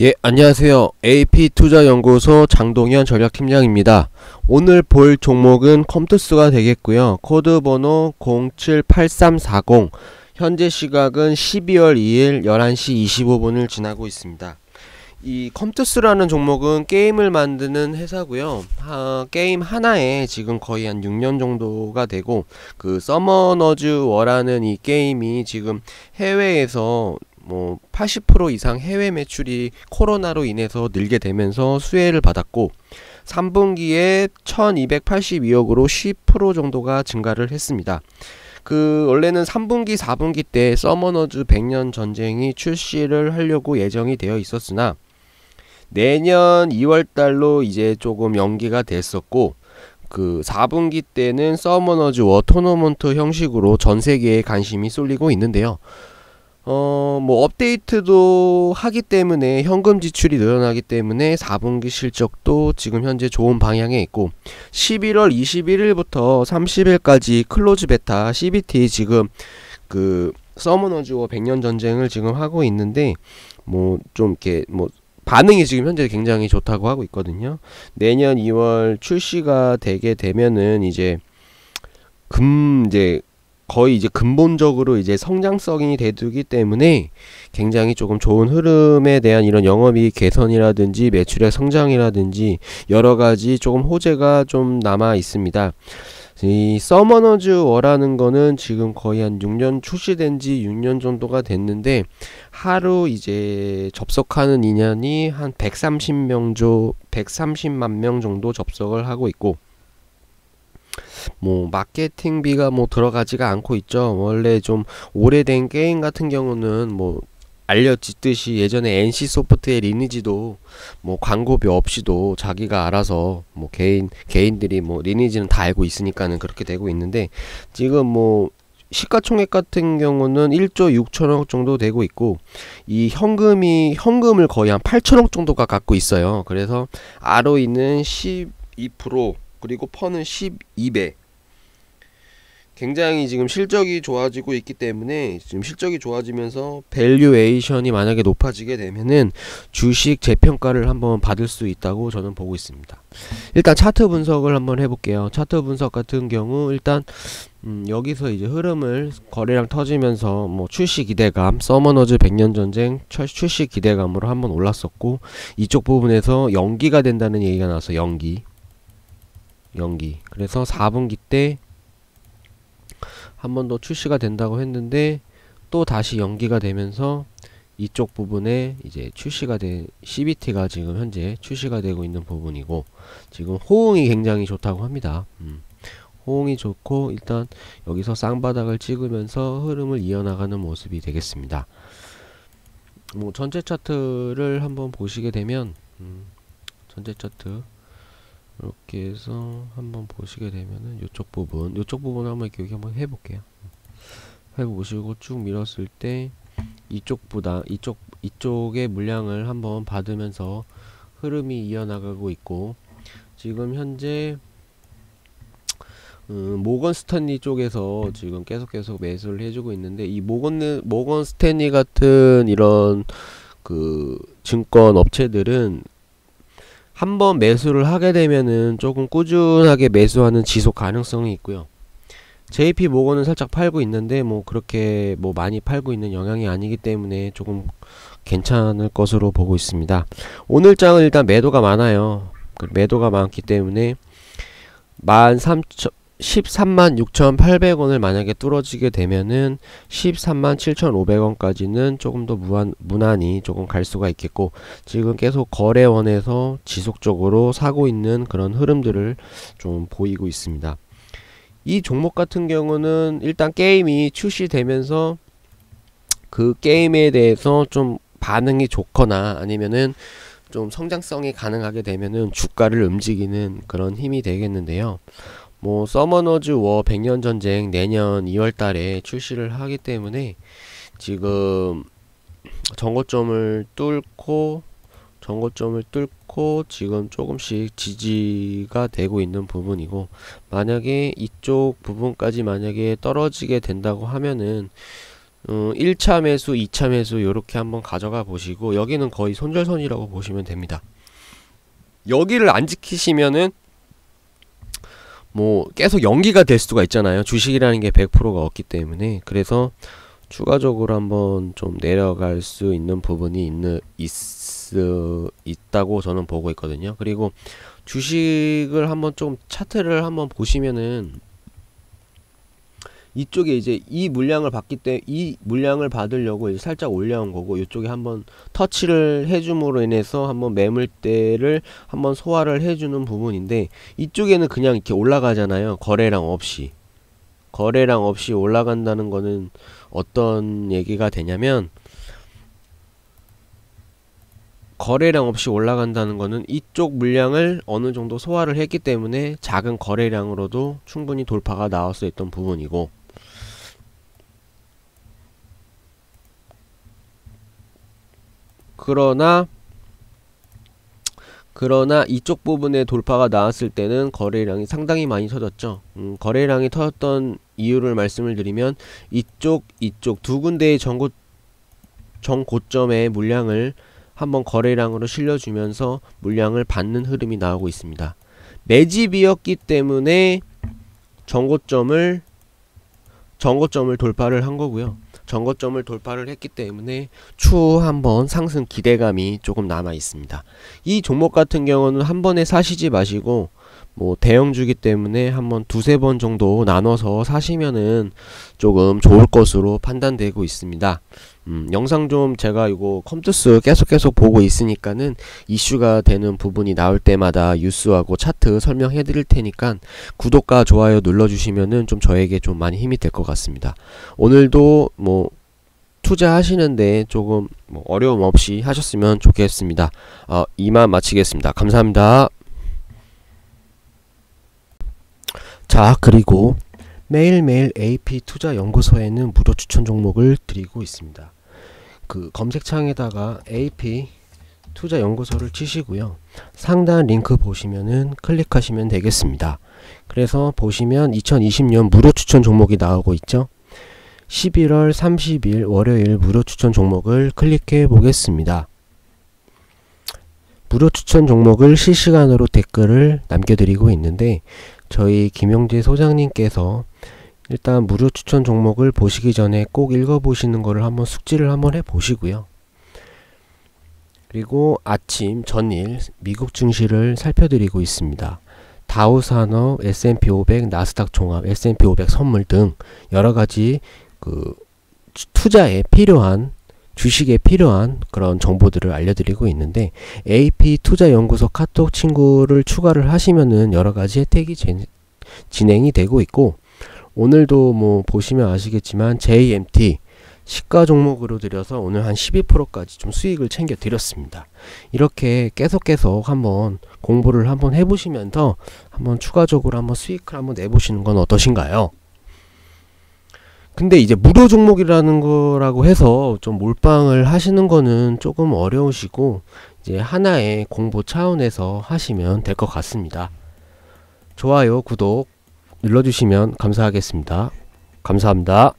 예, 안녕하세요. AP투자연구소 장동현 전략팀장입니다. 오늘 볼 종목은 컴투스가 되겠고요. 코드 번호 078340. 현재 시각은 12월 2일 11시 25분을 지나고 있습니다. 이 컴투스라는 종목은 게임을 만드는 회사고요. 아, 게임 하나에 지금 거의 한 6년 정도가 되고 그 서머너즈 워라는 이 게임이 지금 해외에서 뭐80% 이상 해외 매출이 코로나로 인해서 늘게 되면서 수혜를 받았고 3분기에 1282억으로 10% 정도가 증가를 했습니다. 그 원래는 3분기, 4분기 때 서머너즈 100년 전쟁이 출시를 하려고 예정이 되어 있었으나 내년 2월 달로 이제 조금 연기가 됐었고 그 4분기 때는 서머너즈 워토너먼트 형식으로 전 세계에 관심이 쏠리고 있는데요. 어, 뭐 업데이트도 하기 때문에 현금 지출이 늘어나기 때문에 4분기 실적도 지금 현재 좋은 방향에 있고 11월 21일부터 30일까지 클로즈 베타 CBT 지금 그서머너즈0 0년 전쟁을 지금 하고 있는데 뭐 좀 이렇게 뭐 반응이 지금 현재 굉장히 좋다고 하고 있거든요. 내년 2월 출시가 되게 되면은 이제 금 이제 거의 이제 근본적으로 이제 성장성이 되기 때문에 굉장히 조금 좋은 흐름에 대한 이런 영업이익 개선이라든지 매출액 성장이라든지 여러 가지 조금 호재가 좀 남아 있습니다. 이 서머너즈 워라는 거는 지금 거의 한 6년 출시된 지 6년 정도가 됐는데 하루 이제 접속하는 인연이한 130명 조 130만 명 정도 접속을 하고 있고 뭐 마케팅비가 뭐 들어가지가 않고 있죠. 원래 좀 오래된 게임 같은 경우는 뭐 알려지듯이 예전에 NC 소프트의 리니지도 뭐 광고비 없이도 자기가 알아서 뭐 개인 개인들이 뭐 리니지는 다 알고 있으니까는 그렇게 되고 있는데 지금 뭐 시가총액 같은 경우는 1조 6천억 정도 되고 있고 이 현금이 현금을 거의 한 8천억 정도가 갖고 있어요. 그래서 ROE는 12% 그리고 퍼는 12배. 굉장히 지금 실적이 좋아지고 있기 때문에 지금 실적이 좋아지면서 밸류에이션이 만약에 높아지게 되면은 주식 재평가를 한번 받을 수 있다고 저는 보고 있습니다. 일단 차트 분석을 한번 해볼게요. 차트 분석 같은 경우 일단 음 여기서 이제 흐름을 거래량 터지면서 뭐 출시 기대감, 서머너즈 백년 전쟁 출시 기대감으로 한번 올랐었고 이쪽 부분에서 연기가 된다는 얘기가 나서 연기 연기 그래서 4분기 때 한 번 더 출시가 된다고 했는데 또 다시 연기가 되면서 이쪽 부분에 이제 출시가 된 CBT가 지금 현재 출시가 되고 있는 부분이고 지금 호응이 굉장히 좋다고 합니다. 음. 호응이 좋고 일단 여기서 쌍바닥을 찍으면서 흐름을 이어나가는 모습이 되겠습니다. 뭐 전체 차트를 한번 보시게 되면 음, 전체 차트 이렇게 해서 한번 보시게 되면은 이쪽 부분 이쪽 부분을 한번 교육 한번 해볼게요 해보시고 쭉 밀었을 때 이쪽보다 이쪽 이쪽의 물량을 한번 받으면서 흐름이 이어나가고 있고 지금 현재 음, 모건 스탠리 쪽에서 지금 계속 계속 매수를 해주고 있는데 이 모건 모건 스탠리 같은 이런 그 증권 업체들은 한번 매수를 하게 되면은 조금 꾸준하게 매수하는 지속 가능성이 있고요. JP 모건은 살짝 팔고 있는데 뭐 그렇게 뭐 많이 팔고 있는 영향이 아니기 때문에 조금 괜찮을 것으로 보고 있습니다. 오늘 장은 일단 매도가 많아요. 그 매도가 많기 때문에 13,000 13만 6,800원을 만약에 뚫어지게 되면은 13만 7,500원까지는 조금 더 무한, 무난히 조금 갈 수가 있겠고 지금 계속 거래원에서 지속적으로 사고 있는 그런 흐름들을 좀 보이고 있습니다. 이 종목 같은 경우는 일단 게임이 출시되면서 그 게임에 대해서 좀 반응이 좋거나 아니면은 좀 성장성이 가능하게 되면은 주가를 움직이는 그런 힘이 되겠는데요. 뭐 서머너즈 워 100년 전쟁 내년 2월 달에 출시를 하기 때문에 지금 정고점을 뚫고 정고점을 뚫고 지금 조금씩 지지가 되고 있는 부분이고 만약에 이쪽 부분까지 만약에 떨어지게 된다고 하면은 음, 어, 1차 매수, 2차 매수 이렇게 한번 가져가 보시고 여기는 거의 손절선이라고 보시면 됩니다. 여기를 안 지키시면은 뭐 계속 연기가 될 수가 있잖아요. 주식이라는 게 100%가 없기 때문에 그래서 추가적으로 한번 좀 내려갈 수 있는 부분이 있는 있, 있다고 저는 보고 있거든요. 그리고 주식을 한번 좀 차트를 한번 보시면은 이쪽에 이제 이 물량을 받기 때문에 이 물량을 받으려고 살짝 올려온 거고 이쪽에 한번 터치를 해줌으로 인해서 한번 매물대를 한번 소화를 해주는 부분인데 이쪽에는 그냥 이렇게 올라가잖아요 거래량 없이 거래량 없이 올라간다는 거는 어떤 얘기가 되냐면 거래량 없이 올라간다는 거는 이쪽 물량을 어느 정도 소화를 했기 때문에 작은 거래량으로도 충분히 돌파가 나올 수 있던 부분이고 그러나 그러나 이쪽 부분에 돌파가 나왔을 때는 거래량이 상당히 많이 터졌죠. 음, 거래량이 터졌던 이유를 말씀을 드리면 이쪽 이쪽 두 군데의 정고 정고점의 물량을 한번 거래량으로 실려주면서 물량을 받는 흐름이 나오고 있습니다. 매집이었기 때문에 정고점을 정고점을 돌파를 한 거고요. 전거점을 돌파를 했기 때문에 추후 한번 상승 기대감이 조금 남아 있습니다. 이 종목 같은 경우는 한 번에 사시지 마시고 뭐 대형주기 때문에 한번 두세 번 정도 나눠서 사시면은 조금 좋을 것으로 판단되고 있습니다. 음, 영상 좀 제가 이거 컴퓨터스 계속 계속 보고 있으니까는 이슈가 되는 부분이 나올 때마다 뉴스하고 차트 설명해 드릴 테니까 구독과 좋아요 눌러주시면은 좀 저에게 좀 많이 힘이 될 것 같습니다. 오늘도 뭐 투자하시는데 조금 뭐 어려움 없이 하셨으면 좋겠습니다. 어, 이만 마치겠습니다. 감사합니다. 자 그리고 매일매일 AP투자연구소에는 무료 추천 종목을 드리고 있습니다. 그 검색창에다가 AP 투자 연구소를 치시고요. 상단 링크 보시면은 클릭하시면 되겠습니다. 그래서 보시면 2020년 무료 추천 종목이 나오고 있죠. 11월 30일 월요일 무료 추천 종목을 클릭해 보겠습니다. 무료 추천 종목을 실시간으로 댓글을 남겨드리고 있는데 저희 김용재 소장님께서 일단 무료 추천 종목을 보시기 전에 꼭 읽어보시는 거를 한번 숙지를 한번 해보시고요. 그리고 아침 전일 미국 증시를 살펴드리고 있습니다. 다우 산업, S&P 500, 나스닥 종합, S&P 500 선물 등 여러 가지 그 투자에 필요한 주식에 필요한 그런 정보들을 알려드리고 있는데 AP 투자연구소 카톡 친구를 추가를 하시면은 여러 가지 혜택이 진, 진행이 되고 있고 오늘도 뭐 보시면 아시겠지만 JMT 시가 종목으로 들여서 오늘 한 12%까지 좀 수익을 챙겨 드렸습니다. 이렇게 계속 계속 한번 공부를 한번 해보시면서 한번 추가적으로 한번 수익을 한번 내보시는 건 어떠신가요? 근데 이제 무료 종목이라는 거라고 해서 좀 몰빵을 하시는 거는 조금 어려우시고 이제 하나의 공부 차원에서 하시면 될 것 같습니다. 좋아요, 구독 눌러주시면 감사하겠습니다. 감사합니다.